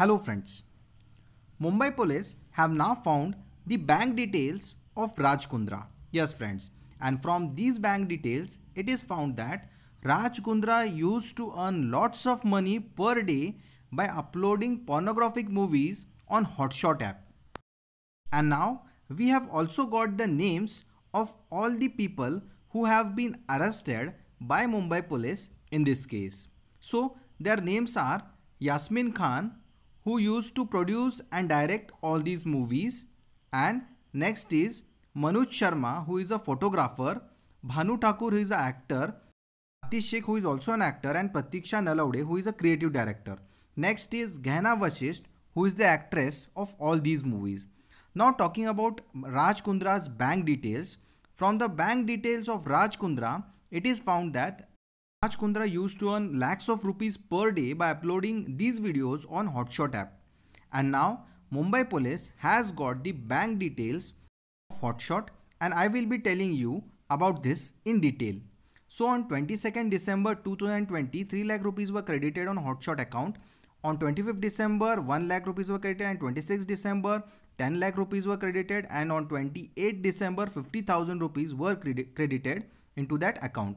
Hello friends. Mumbai police have now found the bank details of Raj Kundra. Yes friends. And from these bank details, it is found that Raj Kundra used to earn lots of money per day by uploading pornographic movies on Hotshot app. And now we have also got the names of all the people who have been arrested by Mumbai police in this case. So their names are Yasmin Khan, who used to produce and direct all these movies. And next is Manoj Sharma, who is a photographer, Bhanu Thakur, who is an actor, Atish Sheikh, who is also an actor, and Pratiksha Nalawde, who is a creative director. Next is Ghana Vashisht, who is the actress of all these movies. Now talking about Raj Kundra's bank details. From the bank details of Raj Kundra, it is found that Raj Kundra used to earn lakhs of rupees per day by uploading these videos on Hotshot app. And now Mumbai police has got the bank details of Hotshot and I will be telling you about this in detail. So on 22nd December 2020, 3 lakh rupees were credited on Hotshot account. On 25th December, 1 lakh rupees were credited and 26th December, 10 lakh rupees were credited and on 28th December, 50,000 rupees were credited into that account.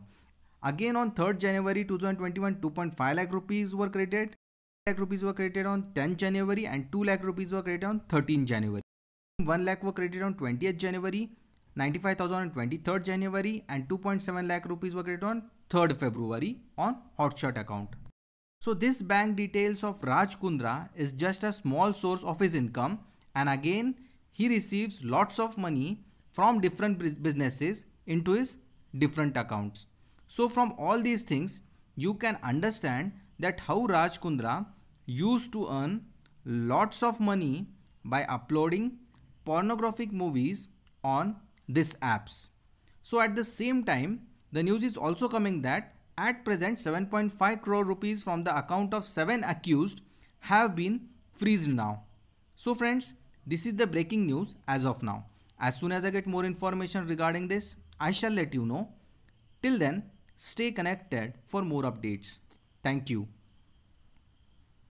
Again on 3rd January 2021, 2.5 lakh rupees were created. lakh rupees were created on 10th January and 2 lakh rupees were created on 13th January. 1 lakh were created on 20th January, 95,000 on 23rd January and 2.7 lakh rupees were created on 3rd February on Hotshot account. So this bank details of Raj Kundra is just a small source of his income and again he receives lots of money from different businesses into his different accounts. So from all these things, you can understand that how Raj Kundra used to earn lots of money by uploading pornographic movies on these apps. So at the same time, the news is also coming that at present 7.5 crore rupees from the account of 7 accused have been frozen now. So friends, this is the breaking news as of now. As soon as I get more information regarding this, I shall let you know. Till then, Stay connected for more updates. Thank you.